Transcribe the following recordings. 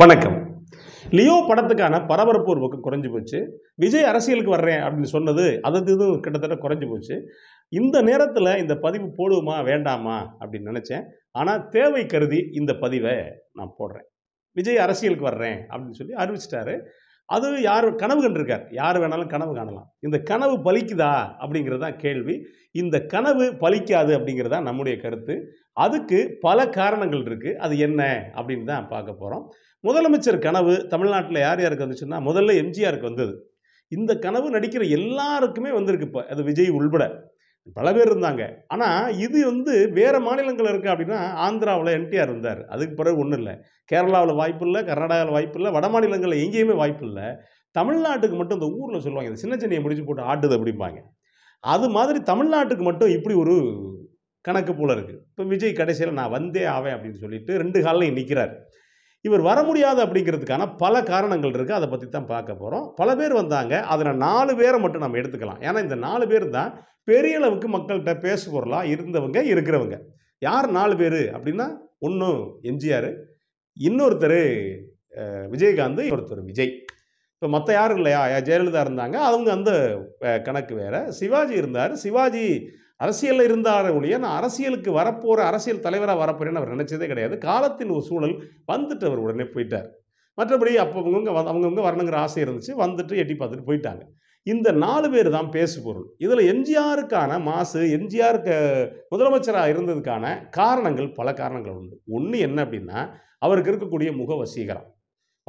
வணக்கம் லியோ படத்துக்கான பரபரப்பு ஒரு பக்கம் குறைஞ்சி போச்சு விஜய் அரசியலுக்கு வர்றேன் அப்படின்னு சொன்னது அது இதுவும் கிட்டத்தட்ட குறைஞ்சி போச்சு இந்த நேரத்தில் இந்த பதிவு போடுவோமா வேண்டாமா அப்படின்னு நினச்சேன் ஆனால் தேவை கருதி இந்த பதிவை நான் போடுறேன் விஜய் அரசியலுக்கு வர்றேன் அப்படின்னு சொல்லி அறிவிச்சிட்டாரு அது யார் கனவு கண்டிருக்கார் யார் வேணாலும் கனவு காணலாம் இந்த கனவு பலிக்குதா அப்படிங்கிறது தான் கேள்வி இந்த கனவு பலிக்காது அப்படிங்கிறது தான் நம்முடைய கருத்து அதுக்கு பல காரணங்கள் இருக்குது அது என்ன அப்படின்னு தான் பார்க்க போகிறோம் முதலமைச்சர் கனவு தமிழ்நாட்டில் யார் யாருக்கு வந்துச்சுன்னா முதல்ல எம்ஜிஆருக்கு வந்தது இந்த கனவு நடிக்கிற எல்லாருக்குமே வந்திருக்கு இப்போ அது விஜய் உள்பட பல பேர் இருந்தாங்க ஆனால் இது வந்து வேறு மாநிலங்கள் இருக்குது அப்படின்னா ஆந்திராவில் என்டிஆர் இருந்தார் அதுக்கு பிறகு ஒன்றும் இல்லை கேரளாவில் வாய்ப்பு இல்லை கர்நாடகாவில் வாய்ப்பு இல்லை வட மாநிலங்களில் எங்கேயுமே வாய்ப்பு இல்லை தமிழ்நாட்டுக்கு மட்டும் இந்த ஊரில் சொல்லுவாங்க இந்த சின்ன சின்னையை முடிச்சு போட்டு ஆட்டுது அப்படிம்பாங்க அது மாதிரி தமிழ்நாட்டுக்கு மட்டும் இப்படி ஒரு கணக்கு போல் இருக்குது இப்போ விஜய் கடைசியில் நான் வந்தே ஆவேன் அப்படின்னு சொல்லிட்டு ரெண்டு காலையும் நிற்கிறார் இவர் வர முடியாது அப்படிங்கிறதுக்கான பல காரணங்கள் இருக்குது அதை பற்றி தான் பார்க்க போகிறோம் பல பேர் வந்தாங்க அதில் நாலு பேரை மட்டும் நம்ம எடுத்துக்கலாம் ஏன்னா இந்த நாலு பேர் தான் பெரிய அளவுக்கு மக்கள்கிட்ட பேசு பொருளாக இருந்தவங்க இருக்கிறவங்க யார் நாலு பேர் அப்படின்னா ஒன்று எம்ஜிஆர் இன்னொருத்தர் விஜயகாந்த் இன்னொருத்தர் விஜய் இப்போ மற்ற யாரும் இல்லையா ஜெயலலிதா இருந்தாங்க அவங்க அந்த கணக்கு வேறு சிவாஜி இருந்தார் சிவாஜி அரசியலில் இருந்தாலும் ஒழிய நான் அரசியலுக்கு வரப்போகிற அரசியல் தலைவராக வரப்போறேன்னு அவர் நினச்சதே கிடையாது காலத்தின் ஒரு சூழல் வந்துட்டு அவர் உடனே போயிட்டார் மற்றபடி அப்போ அவங்கவுங்க அவங்கவுங்க வரணுங்கிற ஆசை இருந்துச்சு வந்துட்டு எட்டி பார்த்துட்டு போயிட்டாங்க இந்த நாலு பேர் தான் பேசு பொருள் இதில் எம்ஜிஆருக்கான மாசு எம்ஜிஆருக்கு முதலமைச்சராக இருந்ததுக்கான காரணங்கள் பல காரணங்கள் உண்டு ஒன்று என்ன அப்படின்னா அவருக்கு இருக்கக்கூடிய முக வசீகரம்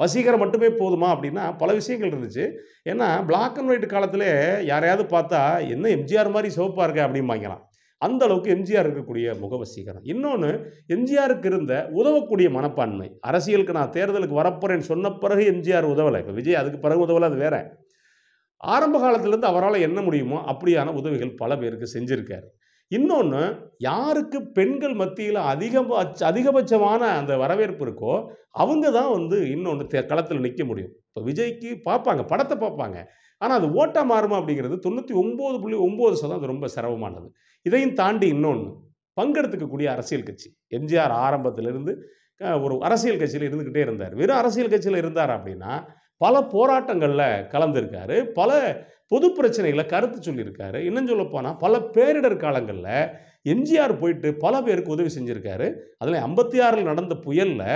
வசீகரம் மட்டுமே போதுமா அப்படின்னா பல விஷயங்கள் இருந்துச்சு ஏன்னா பிளாக் அண்ட் ஒயிட் காலத்தில் யாரையாவது பார்த்தா என்ன எம்ஜிஆர் மாதிரி சிவப்பாக இருக்க அப்படிம்பாங்கலாம் அந்த அளவுக்கு எம்ஜிஆர் இருக்கக்கூடிய முக வசீகரம் இன்னொன்று எம்ஜிஆருக்கு இருந்த உதவக்கூடிய மனப்பான்மை அரசியலுக்கு நான் தேர்தலுக்கு வரப்போறேன்னு சொன்ன பிறகு எம்ஜிஆர் உதவலை இப்போ விஜய் அதுக்கு பிறகு உதவலை அது வேற ஆரம்ப காலத்திலேருந்து அவரால் என்ன முடியுமோ அப்படியான உதவிகள் பல பேருக்கு செஞ்சுருக்காரு இன்னொன்று யாருக்கு பெண்கள் மத்தியில் அதிக அதிகபட்சமான அந்த வரவேற்பு இருக்கோ அவங்க தான் வந்து இன்னொன்று களத்தில் நிற்க முடியும் இப்போ விஜய்க்கு பார்ப்பாங்க படத்தை பார்ப்பாங்க ஆனால் அது ஓட்டா மாறுமா அப்படிங்கிறது தொண்ணூற்றி ஒம்பது புள்ளி ஒம்பது சதம் அது ரொம்ப சிரமமானது இதையும் தாண்டி இன்னொன்று பங்கெடுத்துக்கக்கூடிய அரசியல் கட்சி எம்ஜிஆர் ஆரம்பத்திலிருந்து ஒரு அரசியல் கட்சியில் இருந்துக்கிட்டே இருந்தார் வெறும் அரசியல் கட்சியில் இருந்தார் அப்படின்னா பல போராட்டங்களில் கலந்துருக்காரு பல பொது பிரச்சனைகளை கருத்து சொல்லியிருக்காரு இன்னும் சொல்லப்போனால் பல பேரிடர் காலங்களில் எம்ஜிஆர் போயிட்டு பல பேருக்கு உதவி செஞ்சுருக்காரு அதில் ஐம்பத்தி ஆறில் நடந்த புயலில்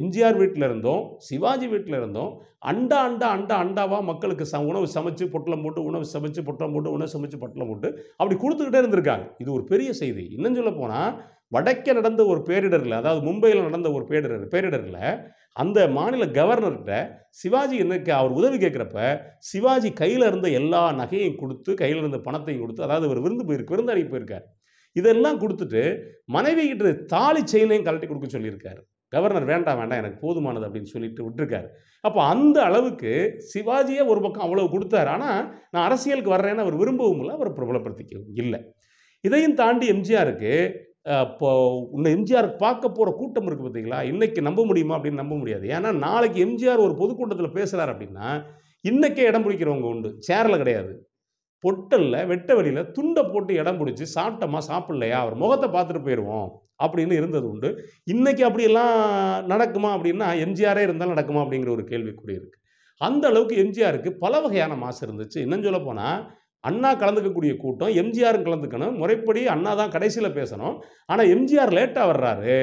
எம்ஜிஆர் வீட்டில் இருந்தோம் சிவாஜி வீட்டில் இருந்தோம் அண்டா அண்டா அண்டா அண்டாவாக மக்களுக்கு ச உணவு சமைச்சு பொட்டலம் போட்டு உணவு சமைச்சு பொட்டலம் போட்டு உணவு சமைச்சு பொட்டலம் போட்டு அப்படி கொடுத்துக்கிட்டே இருந்திருக்காங்க இது ஒரு பெரிய செய்தி இன்னும் சொல்ல போனால் வடக்கே நடந்த ஒரு பேரிடரில் அதாவது மும்பையில் நடந்த ஒரு பேரிடர் பேரிடரில் அந்த மாநில கவர்னர்கிட்ட சிவாஜி என்ன அவர் உதவி கேட்குறப்ப சிவாஜி கையில் இருந்த எல்லா நகையும் கொடுத்து கையில் இருந்த பணத்தையும் கொடுத்து அதாவது ஒரு விருந்து போயிருக்கு விருந்தாடி போயிருக்கார் இதெல்லாம் கொடுத்துட்டு மனைவி கிட்ட தாலி செயினையும் கலட்டி கொடுக்க சொல்லியிருக்காரு கவர்னர் வேண்டாம் வேண்டாம் எனக்கு போதுமானது அப்படின்னு சொல்லிட்டு விட்டுருக்காரு அப்போ அந்த அளவுக்கு சிவாஜியே ஒரு பக்கம் அவ்வளவு கொடுத்தாரு ஆனால் நான் அரசியலுக்கு வர்றேன்னு அவர் விரும்பவும் இல்லை அவர் பிரபலப்படுத்திக்கவும் இல்லை இதையும் தாண்டி எம்ஜிஆருக்கு இப்போ இன்னும் எம்ஜிஆர் பார்க்க போகிற கூட்டம் இருக்குது பார்த்தீங்களா இன்றைக்கி நம்ப முடியுமா அப்படின்னு நம்ப முடியாது ஏன்னா நாளைக்கு எம்ஜிஆர் ஒரு பொதுக்கூட்டத்தில் பேசுகிறார் அப்படின்னா இன்றைக்கே இடம் பிடிக்கிறவங்க உண்டு சேரில் கிடையாது பொட்டலில் வெட்ட வெளியில் துண்டை போட்டு இடம் பிடிச்சி சாப்பிட்டோமா சாப்பிட்லையா அவர் முகத்தை பார்த்துட்டு போயிடுவோம் அப்படின்னு இருந்தது உண்டு இன்றைக்கி அப்படியெல்லாம் நடக்குமா அப்படின்னா எம்ஜிஆரே இருந்தால் நடக்குமா அப்படிங்கிற ஒரு கேள்வி இருக்குது அந்த அளவுக்கு எம்ஜிஆருக்கு பல வகையான மாசு இருந்துச்சு இன்னும் சொல்ல போனால் அண்ணா கலந்துக்கக்கூடிய கூட்டம் எம்ஜிஆரும் கலந்துக்கணும் முறைப்படி அண்ணா தான் கடைசியில் பேசணும் ஆனால் எம்ஜிஆர் லேட்டாக வர்றாரு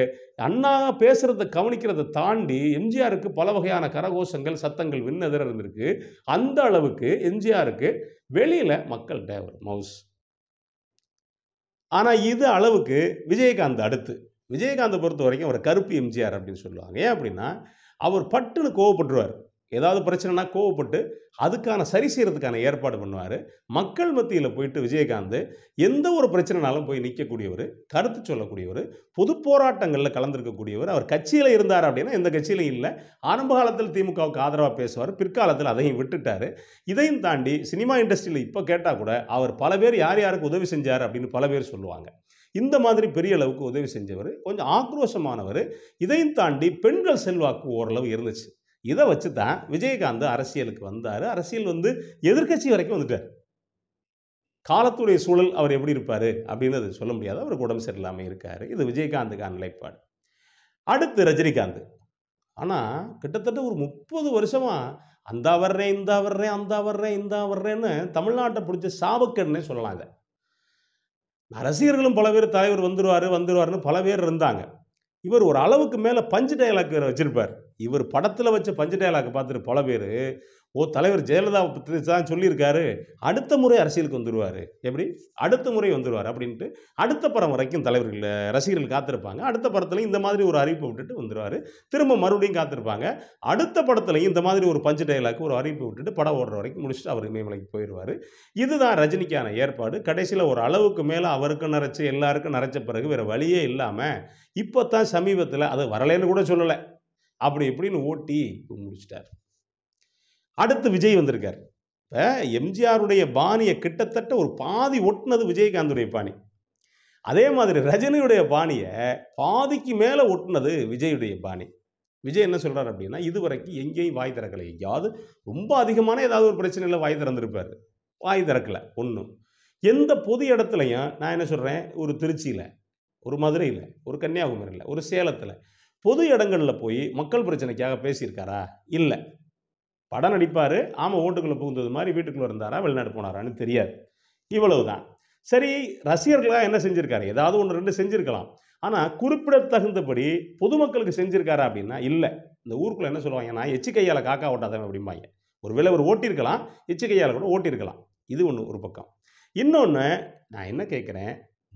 அண்ணா பேசுகிறத கவனிக்கிறத தாண்டி எம்ஜிஆருக்கு பல வகையான கரகோஷங்கள் சத்தங்கள் விண்ணதிர இருந்திருக்கு அந்த அளவுக்கு எம்ஜிஆருக்கு வெளியில் மக்கள் டேவர் மவுஸ் ஆனால் இது அளவுக்கு விஜயகாந்த் அடுத்து விஜயகாந்தை பொறுத்த வரைக்கும் அவர் கருப்பு எம்ஜிஆர் அப்படின்னு சொல்லுவாங்க ஏன் அப்படின்னா அவர் பட்டுன்னு கோவப்பட்டுருவார் ஏதாவது பிரச்சனைனா கோவப்பட்டு அதுக்கான சரி செய்கிறதுக்கான ஏற்பாடு பண்ணுவார் மக்கள் மத்தியில் போயிட்டு விஜயகாந்த் எந்த ஒரு பிரச்சனைனாலும் போய் நிற்கக்கூடியவர் கருத்து சொல்லக்கூடியவர் பொது போராட்டங்களில் கலந்துருக்கக்கூடியவர் அவர் கட்சியில் இருந்தார் அப்படின்னா எந்த கட்சியிலையும் இல்லை ஆரம்ப காலத்தில் திமுகவுக்கு ஆதரவாக பேசுவார் பிற்காலத்தில் அதையும் விட்டுட்டார் இதையும் தாண்டி சினிமா இண்டஸ்ட்ரியில் இப்போ கேட்டால் கூட அவர் பல பேர் யார் யாருக்கு உதவி செஞ்சார் அப்படின்னு பல பேர் சொல்லுவாங்க இந்த மாதிரி பெரிய அளவுக்கு உதவி செஞ்சவர் கொஞ்சம் ஆக்ரோஷமானவர் இதையும் தாண்டி பெண்கள் செல்வாக்கு ஓரளவு இருந்துச்சு இதை வச்சு தான் விஜயகாந்த் அரசியலுக்கு வந்தார் அரசியல் வந்து எதிர்கட்சி வரைக்கும் வந்துட்டார் காலத்துடைய சூழல் அவர் எப்படி இருப்பார் அப்படின்னு அது சொல்ல முடியாது அவருக்கு உடம்பு சரியில்லாமல் இருக்கார் இது விஜயகாந்துக்கான நிலைப்பாடு அடுத்து ரஜினிகாந்த் ஆனால் கிட்டத்தட்ட ஒரு முப்பது வருஷமாக அந்த வர்றேன் இந்த வர்றேன் அந்த வர்றேன் இந்த வர்றேன்னு தமிழ்நாட்டை பிடிச்ச சாபக்கேடுனே சொல்லலாம் இதை ரசிகர்களும் பல பேர் தலைவர் வந்துடுவார் வந்துடுவார்னு பல பேர் இருந்தாங்க இவர் ஒரு அளவுக்கு மேலே பஞ்சு டைலாக் வச்சுருப்பார் இவர் படத்தில் வச்ச பஞ்ச டயலாக் பார்த்துட்டு பல பேர் ஓ தலைவர் ஜெயலலிதா பற்றி தான் சொல்லியிருக்காரு அடுத்த முறை அரசியலுக்கு வந்துடுவார் எப்படி அடுத்த முறை வந்துடுவார் அப்படின்ட்டு அடுத்த படம் வரைக்கும் தலைவர்கள் ரசிகர்கள் காத்திருப்பாங்க அடுத்த படத்துலையும் இந்த மாதிரி ஒரு அறிவிப்பு விட்டுட்டு வந்துடுவார் திரும்ப மறுபடியும் காத்திருப்பாங்க அடுத்த படத்துலையும் இந்த மாதிரி ஒரு பஞ்சு டைலாக் ஒரு அறிவிப்பு விட்டுட்டு படம் ஓடுற வரைக்கும் முடிச்சுட்டு அவர் இமயமலைக்கு போயிடுவார் இதுதான் ரஜினிக்கான ஏற்பாடு கடைசியில் ஒரு அளவுக்கு மேலே அவருக்கு நிறைச்சி எல்லாருக்கும் நிறைச்ச பிறகு வேறு வழியே இல்லாமல் இப்போ தான் சமீபத்தில் அது வரலைன்னு கூட சொல்லலை அப்படி இப்படின்னு ஓட்டி முடிச்சிட்டார் அடுத்து விஜய் வந்திருக்கார் இப்போ எம்ஜிஆருடைய பாணியை கிட்டத்தட்ட ஒரு பாதி ஒட்டுனது விஜயகாந்துடைய பாணி அதே மாதிரி ரஜினியுடைய பாணியை பாதிக்கு மேலே ஒட்டுனது விஜயுடைய பாணி விஜய் என்ன சொல்கிறார் அப்படின்னா இது வரைக்கும் எங்கேயும் வாய் திறக்கலை எங்கேயாவது ரொம்ப அதிகமான ஏதாவது ஒரு பிரச்சனையில் வாய் திறந்துருப்பார் வாய் திறக்கலை ஒன்றும் எந்த பொது இடத்துலையும் நான் என்ன சொல்கிறேன் ஒரு திருச்சியில் ஒரு மதுரையில் ஒரு கன்னியாகுமரியில் ஒரு சேலத்தில் பொது இடங்களில் போய் மக்கள் பிரச்சனைக்காக பேசியிருக்காரா இல்லை படம் நடிப்பார் ஆமாம் ஓட்டுக்குள்ளே புகுந்தது மாதிரி வீட்டுக்குள்ளே இருந்தாரா வெளிநாடு போனாரான்னு தெரியாது இவ்வளவு தான் சரி ரசிகர்களாக என்ன செஞ்சுருக்காரு ஏதாவது ஒன்று ரெண்டு செஞ்சுருக்கலாம் ஆனால் குறிப்பிடத்தகுந்தபடி பொதுமக்களுக்கு செஞ்சுருக்காரா அப்படின்னா இல்லை இந்த ஊருக்குள்ளே என்ன சொல்லுவாங்கன்னா எச்சு கையால் காக்கா ஓட்டாதவன் அப்படிம்பாங்க ஒரு விலை ஒரு ஓட்டியிருக்கலாம் எச்சு கையால் கூட ஓட்டியிருக்கலாம் இது ஒன்று ஒரு பக்கம் இன்னொன்று நான் என்ன கேட்குறேன்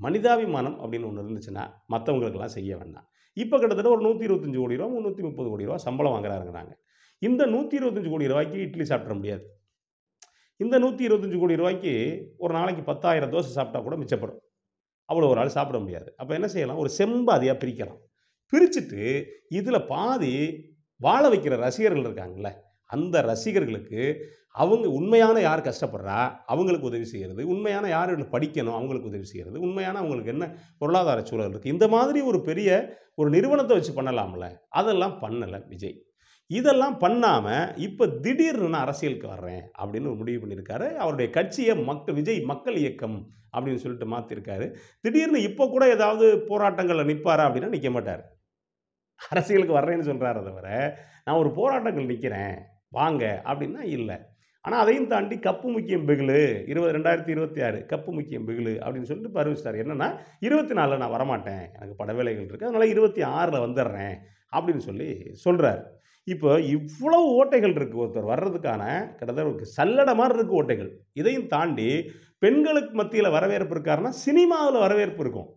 மனிதாபிமானம் அப்படின்னு ஒன்று இருந்துச்சுன்னா மற்றவங்களுக்கெல்லாம் செய்ய வேண்டாம் இப்போ கிட்டத்தட்ட ஒரு நூற்றி இருபத்தஞ்சி கோடி ரூபா முந்நூற்றி முப்பது கோடி ரூபா சம்பளம் வாங்குறாருங்கிறாங்க இந்த நூற்றி இருபத்தஞ்சி கோடி ரூபாய்க்கு இட்லி சாப்பிட முடியாது இந்த நூற்றி இருபத்தஞ்சி கோடி ரூபாய்க்கு ஒரு நாளைக்கு பத்தாயிரம் தோசை சாப்பிட்டா கூட மிச்சப்படும் அவ்வளோ ஒரு ஆள் சாப்பிட முடியாது அப்போ என்ன செய்யலாம் ஒரு செம்பாதியாக பிரிக்கலாம் பிரிச்சுட்டு இதில் பாதி வாழ வைக்கிற ரசிகர்கள் இருக்காங்கள்ல அந்த ரசிகர்களுக்கு அவங்க உண்மையான யார் கஷ்டப்படுறா அவங்களுக்கு உதவி செய்கிறது உண்மையான யார் படிக்கணும் அவங்களுக்கு உதவி செய்கிறது உண்மையான அவங்களுக்கு என்ன பொருளாதார சூழல் இருக்குது இந்த மாதிரி ஒரு பெரிய ஒரு நிறுவனத்தை வச்சு பண்ணலாம்ல அதெல்லாம் பண்ணலை விஜய் இதெல்லாம் பண்ணாமல் இப்போ திடீர்னு நான் அரசியலுக்கு வர்றேன் அப்படின்னு ஒரு முடிவு பண்ணியிருக்காரு அவருடைய கட்சியை மக்கள் விஜய் மக்கள் இயக்கம் அப்படின்னு சொல்லிட்டு மாற்றிருக்காரு திடீர்னு இப்போ கூட ஏதாவது போராட்டங்களில் நிற்பாரா அப்படின்னா நிற்க மாட்டார் அரசியலுக்கு வர்றேன்னு சொல்கிறார தவிர நான் ஒரு போராட்டங்கள் நிற்கிறேன் வாங்க அப்படின்னா இல்லை ஆனால் அதையும் தாண்டி கப்பு முக்கியம் பிகிலு இருபது ரெண்டாயிரத்தி இருபத்தி ஆறு கப்பு முக்கியம் பிகிலு அப்படின்னு சொல்லிட்டு இப்போ என்னென்னா இருபத்தி நாலில் நான் வரமாட்டேன் எனக்கு பட வேலைகள் இருக்குது அதனால் இருபத்தி ஆறில் வந்துடுறேன் அப்படின்னு சொல்லி சொல்கிறார் இப்போ இவ்வளவு ஓட்டைகள் இருக்குது ஒருத்தர் வர்றதுக்கான கிட்டத்தட்ட சல்லடை மாதிரி இருக்குது ஓட்டைகள் இதையும் தாண்டி பெண்களுக்கு மத்தியில் வரவேற்பு இருக்காருன்னா சினிமாவில் வரவேற்பு இருக்கும்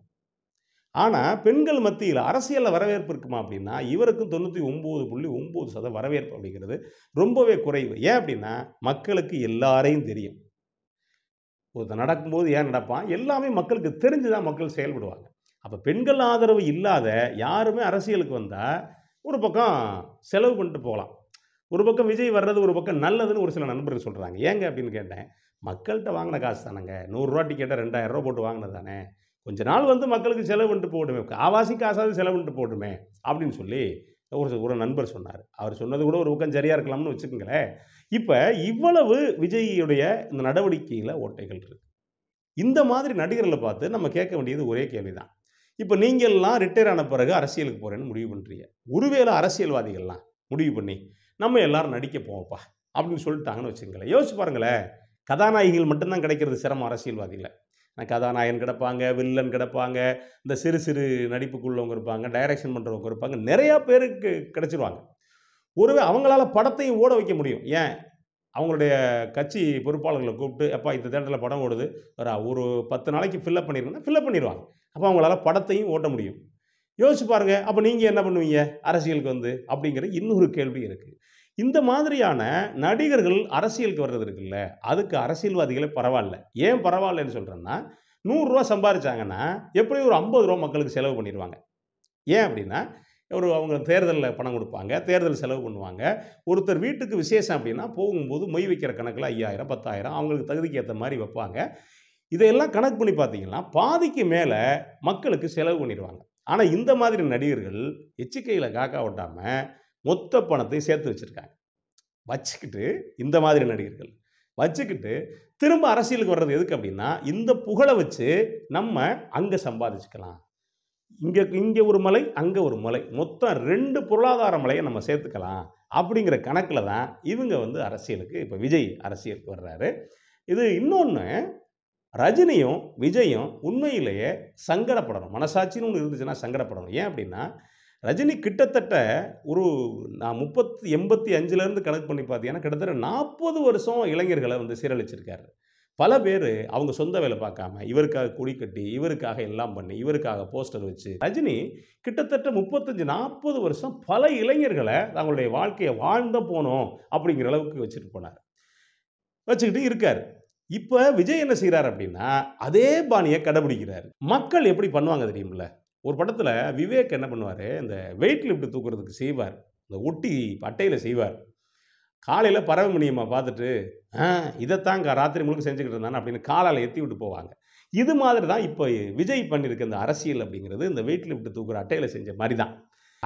ஆனால் பெண்கள் மத்தியில் அரசியலில் வரவேற்பு இருக்குமா அப்படின்னா இவருக்கும் தொண்ணூற்றி ஒம்பது புள்ளி ஒம்பது சதம் வரவேற்பு அப்படிங்கிறது ரொம்பவே குறைவு ஏன் அப்படின்னா மக்களுக்கு எல்லாரையும் தெரியும் ஒருத்தர் நடக்கும்போது ஏன் நடப்பான் எல்லாமே மக்களுக்கு தெரிஞ்சு தான் மக்கள் செயல்படுவாங்க அப்போ பெண்கள் ஆதரவு இல்லாத யாருமே அரசியலுக்கு வந்தால் ஒரு பக்கம் செலவு பண்ணிட்டு போகலாம் ஒரு பக்கம் விஜய் வர்றது ஒரு பக்கம் நல்லதுன்னு ஒரு சில நண்பர்கள் சொல்கிறாங்க ஏங்க அப்படின்னு கேட்டேன் மக்கள்கிட்ட வாங்கின காசு தானேங்க நூறுரூவா டிக்கெட்டை ரூபா போட்டு வாங்கினது தானே கொஞ்ச நாள் வந்து மக்களுக்கு செலவு பண்ணிட்டு போகட்டுமே காவாசி காசாவது செலவு பண்ணிட்டு போகட்டுமே அப்படின்னு சொல்லி ஒரு ஒரு நண்பர் சொன்னார் அவர் சொன்னது கூட ஒரு ஊக்கம் சரியாக இருக்கலாம்னு வச்சுக்கோங்களேன் இப்போ இவ்வளவு விஜய்யுடைய இந்த நடவடிக்கையில் ஓட்டைகள் இருக்குது இந்த மாதிரி நடிகர்களை பார்த்து நம்ம கேட்க வேண்டியது ஒரே கேள்வி தான் இப்போ நீங்கள்லாம் ரிட்டையர் ஆன பிறகு அரசியலுக்கு போகிறேன்னு முடிவு பண்ணுறீங்க ஒருவேளை அரசியல்வாதிகள்லாம் முடிவு பண்ணி நம்ம எல்லாரும் நடிக்க போவோம்ப்பா அப்படின்னு சொல்லிட்டாங்கன்னு வச்சுக்கோங்களேன் யோசிச்சு பாருங்களேன் கதாநாயகிகள் மட்டும்தான் கிடைக்கிறது சிரமம் அரசியல்வாதிகளை கதாநாயகன் கிடப்பாங்க வில்லன் கிடப்பாங்க இந்த சிறு சிறு நடிப்புக்குள்ளவங்க இருப்பாங்க டைரக்ஷன் பண்ணுறவங்க இருப்பாங்க நிறையா பேருக்கு கிடச்சிருவாங்க ஒருவே அவங்களால படத்தையும் ஓட வைக்க முடியும் ஏன் அவங்களுடைய கட்சி பொறுப்பாளர்களை கூப்பிட்டு எப்பா இந்த தேட்டரில் படம் ஓடுது ஒரு ஒரு பத்து நாளைக்கு ஃபில்லப் பண்ணியிருந்தா ஃபில்லப் பண்ணிடுவாங்க அப்போ அவங்களால படத்தையும் ஓட்ட முடியும் யோசிச்சு பாருங்கள் அப்போ நீங்கள் என்ன பண்ணுவீங்க அரசியலுக்கு வந்து அப்படிங்கிற இன்னொரு கேள்வி இருக்குது இந்த மாதிரியான நடிகர்கள் அரசியலுக்கு வர்றது இருக்குல்ல அதுக்கு அரசியல்வாதிகளே பரவாயில்ல ஏன் பரவாயில்லன்னு சொல்கிறேன்னா நூறுரூவா சம்பாதிச்சாங்கன்னா எப்படியும் ஒரு ஐம்பது ரூபா மக்களுக்கு செலவு பண்ணிடுவாங்க ஏன் அப்படின்னா ஒரு அவங்க தேர்தலில் பணம் கொடுப்பாங்க தேர்தல் செலவு பண்ணுவாங்க ஒருத்தர் வீட்டுக்கு விசேஷம் அப்படின்னா போகும்போது மொய் வைக்கிற கணக்கில் ஐயாயிரம் பத்தாயிரம் அவங்களுக்கு தகுதிக்கு ஏற்ற மாதிரி வைப்பாங்க இதையெல்லாம் கணக்கு பண்ணி பார்த்தீங்கன்னா பாதிக்கு மேலே மக்களுக்கு செலவு பண்ணிடுவாங்க ஆனால் இந்த மாதிரி நடிகர்கள் எச்சிக்கையில் காக்கா விட்டாமல் மொத்த பணத்தை சேர்த்து வச்சுருக்காங்க வச்சுக்கிட்டு இந்த மாதிரி நடிகர்கள் வச்சுக்கிட்டு திரும்ப அரசியலுக்கு வர்றது எதுக்கு அப்படின்னா இந்த புகழை வச்சு நம்ம அங்கே சம்பாதிச்சுக்கலாம் இங்கே இங்கே ஒரு மலை அங்கே ஒரு மலை மொத்தம் ரெண்டு பொருளாதார மலையை நம்ம சேர்த்துக்கலாம் அப்படிங்கிற கணக்கில் தான் இவங்க வந்து அரசியலுக்கு இப்போ விஜய் அரசியலுக்கு வர்றாரு இது இன்னொன்று ரஜினியும் விஜயும் உண்மையிலேயே சங்கடப்படணும் மனசாட்சின்னு ஒன்று இருந்துச்சுன்னா சங்கடப்படணும் ஏன் அப்படின்னா ரஜினி கிட்டத்தட்ட ஒரு நான் முப்பத்தி எண்பத்தி அஞ்சுலேருந்து கணக்கு பண்ணி பார்த்தீங்கன்னா கிட்டத்தட்ட நாற்பது வருஷம் இளைஞர்களை வந்து சீரழிச்சிருக்காரு பல பேர் அவங்க சொந்த வேலை பார்க்காம இவருக்காக குடி கட்டி இவருக்காக எல்லாம் பண்ணி இவருக்காக போஸ்டர் வச்சு ரஜினி கிட்டத்தட்ட முப்பத்தஞ்சு நாற்பது வருஷம் பல இளைஞர்களை தங்களுடைய வாழ்க்கையை வாழ்ந்த போனோம் அப்படிங்கிற அளவுக்கு வச்சுட்டு போனார் வச்சுக்கிட்டு இருக்கார் இப்போ விஜய் என்ன செய்கிறார் அப்படின்னா அதே பாணியை கடைபிடிக்கிறார் மக்கள் எப்படி பண்ணுவாங்க தெரியுமில்ல ஒரு படத்தில் விவேக் என்ன பண்ணுவார் இந்த வெயிட் லிஃப்ட் தூக்குறதுக்கு செய்வார் இந்த ஒட்டி அட்டையில் செய்வார் காலையில் பரவமணியம்மா பார்த்துட்டு இதைத்தான் இதைத்தாங்க ராத்திரி முழுக்க செஞ்சுக்கிட்டு இருந்தானே அப்படின்னு காலால் எத்தி விட்டு போவாங்க இது மாதிரி தான் இப்போ விஜய் பண்ணியிருக்க இந்த அரசியல் அப்படிங்கிறது இந்த வெயிட் லிஃப்ட் தூக்குற அட்டையில் செஞ்ச மாதிரி தான்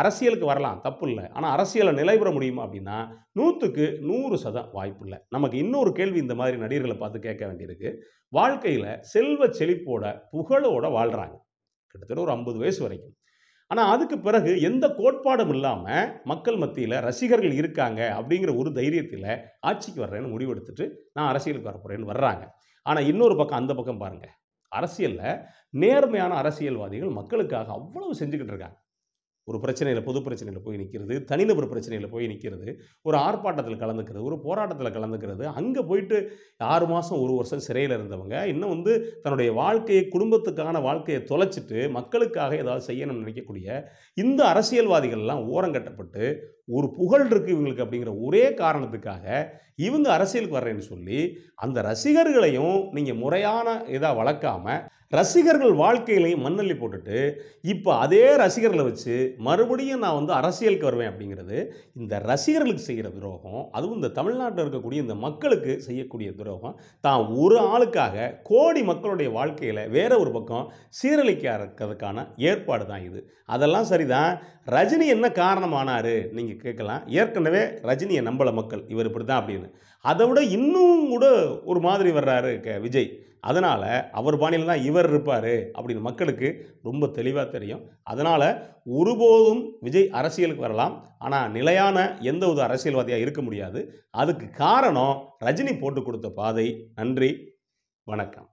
அரசியலுக்கு வரலாம் தப்பு இல்லை ஆனால் அரசியலை நிலைபெற முடியுமா அப்படின்னா நூற்றுக்கு நூறு சதம் வாய்ப்பு இல்லை நமக்கு இன்னொரு கேள்வி இந்த மாதிரி நடிகர்களை பார்த்து கேட்க வேண்டியிருக்கு வாழ்க்கையில் செல்வ செழிப்போட புகழோட வாழ்கிறாங்க கிட்டத்தட்ட ஒரு ஐம்பது வயசு வரைக்கும் ஆனால் அதுக்கு பிறகு எந்த கோட்பாடும் இல்லாமல் மக்கள் மத்தியில் ரசிகர்கள் இருக்காங்க அப்படிங்கிற ஒரு தைரியத்தில் ஆட்சிக்கு வர்றேன்னு முடிவெடுத்துட்டு நான் அரசியலுக்கு வரப்போகிறேன்னு வர்றாங்க ஆனால் இன்னொரு பக்கம் அந்த பக்கம் பாருங்கள் அரசியலில் நேர்மையான அரசியல்வாதிகள் மக்களுக்காக அவ்வளவு செஞ்சுக்கிட்டு இருக்காங்க ஒரு பிரச்சனையில் பொது பிரச்சனையில் போய் நிற்கிறது தனிநபர் பிரச்சனையில் போய் நிற்கிறது ஒரு ஆர்ப்பாட்டத்தில் கலந்துக்கிறது ஒரு போராட்டத்தில் கலந்துக்கிறது அங்கே போயிட்டு ஆறு மாதம் ஒரு வருஷம் சிறையில் இருந்தவங்க இன்னும் வந்து தன்னுடைய வாழ்க்கையை குடும்பத்துக்கான வாழ்க்கையை தொலைச்சிட்டு மக்களுக்காக ஏதாவது செய்யணும்னு நினைக்கக்கூடிய இந்த அரசியல்வாதிகள்லாம் ஓரங்கட்டப்பட்டு ஒரு புகழ் இருக்குது இவங்களுக்கு அப்படிங்கிற ஒரே காரணத்துக்காக இவங்க அரசியலுக்கு வர்றேன்னு சொல்லி அந்த ரசிகர்களையும் நீங்கள் முறையான இதாக வளர்க்காமல் ரசிகர்கள் வாழ்க்கையிலையும் மண்ணள்ளி போட்டுட்டு இப்போ அதே ரசிகர்களை வச்சு மறுபடியும் நான் வந்து அரசியலுக்கு வருவேன் அப்படிங்கிறது இந்த ரசிகர்களுக்கு செய்கிற துரோகம் அதுவும் இந்த தமிழ்நாட்டில் இருக்கக்கூடிய இந்த மக்களுக்கு செய்யக்கூடிய துரோகம் தான் ஒரு ஆளுக்காக கோடி மக்களுடைய வாழ்க்கையில் வேற ஒரு பக்கம் சீரழிக்க இருக்கிறதுக்கான ஏற்பாடு தான் இது அதெல்லாம் சரிதான் ரஜினி என்ன காரணமானார் நீங்கள் நீங்கள் கேட்கலாம் ஏற்கனவே ரஜினியை நம்பலை மக்கள் இவர் இப்படி தான் அப்படின்னு அதை விட இன்னும் கூட ஒரு மாதிரி வர்றாரு க விஜய் அதனால் அவர் பாணியில் தான் இவர் இருப்பார் அப்படின்னு மக்களுக்கு ரொம்ப தெளிவாக தெரியும் அதனால் ஒருபோதும் விஜய் அரசியலுக்கு வரலாம் ஆனால் நிலையான எந்த ஒரு அரசியல்வாதியாக இருக்க முடியாது அதுக்கு காரணம் ரஜினி போட்டு கொடுத்த பாதை நன்றி வணக்கம்